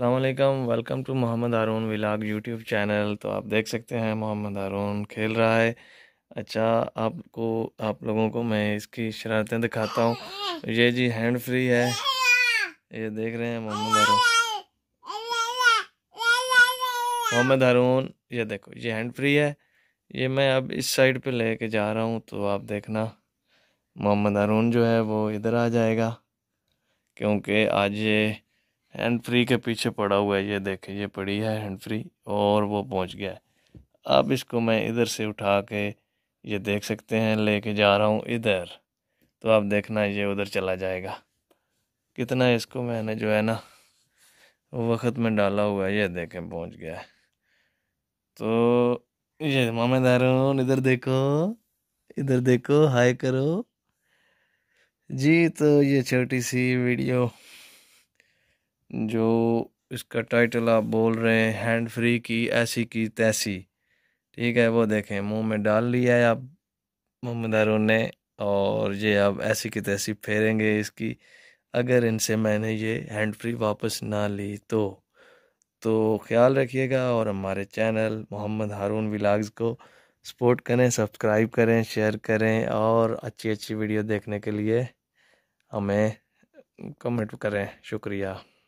अल्लाम welcome to Mohammad Haroon vlog YouTube channel तो आप देख सकते हैं मोहम्मद हारून खेल रहा है अच्छा आपको आप लोगों को मैं इसकी शरारतें दिखाता हूँ ये जी हैंड फ्री है ये देख रहे हैं मोहम्मद हारून मोहम्मद हारून ये देखो ये हैंड फ्री है ये मैं अब इस साइड पे लेके जा रहा हूँ तो आप देखना मोहम्मद हारून जो है वो इधर आ जाएगा क्योंकि आज ये हैंड फ्री के पीछे पड़ा हुआ है ये देखें ये पड़ी है हैंड फ्री और वो पहुंच गया अब इसको मैं इधर से उठा के ये देख सकते हैं लेके जा रहा हूँ इधर तो आप देखना ये उधर चला जाएगा कितना इसको मैंने जो है ना वक्त में डाला हुआ है ये देखें पहुँच गया है तो ये मामा इधर देखो इधर देखो हाय करो जी तो ये छोटी सी वीडियो जो इसका टाइटल आप बोल रहे हैं हैंड फ्री की ऐसी की तैसी ठीक है वो देखें मुंह में डाल लिया है आप मोहम्मद मोहम्मदारों ने और ये आप ऐसी की तैसी फेरेंगे इसकी अगर इनसे मैंने ये हैंड फ्री वापस ना ली तो तो ख्याल रखिएगा और हमारे चैनल मोहम्मद हारून विलाग्स को सपोर्ट करें सब्सक्राइब करें शेयर करें और अच्छी अच्छी वीडियो देखने के लिए हमें कमेंट करें शुक्रिया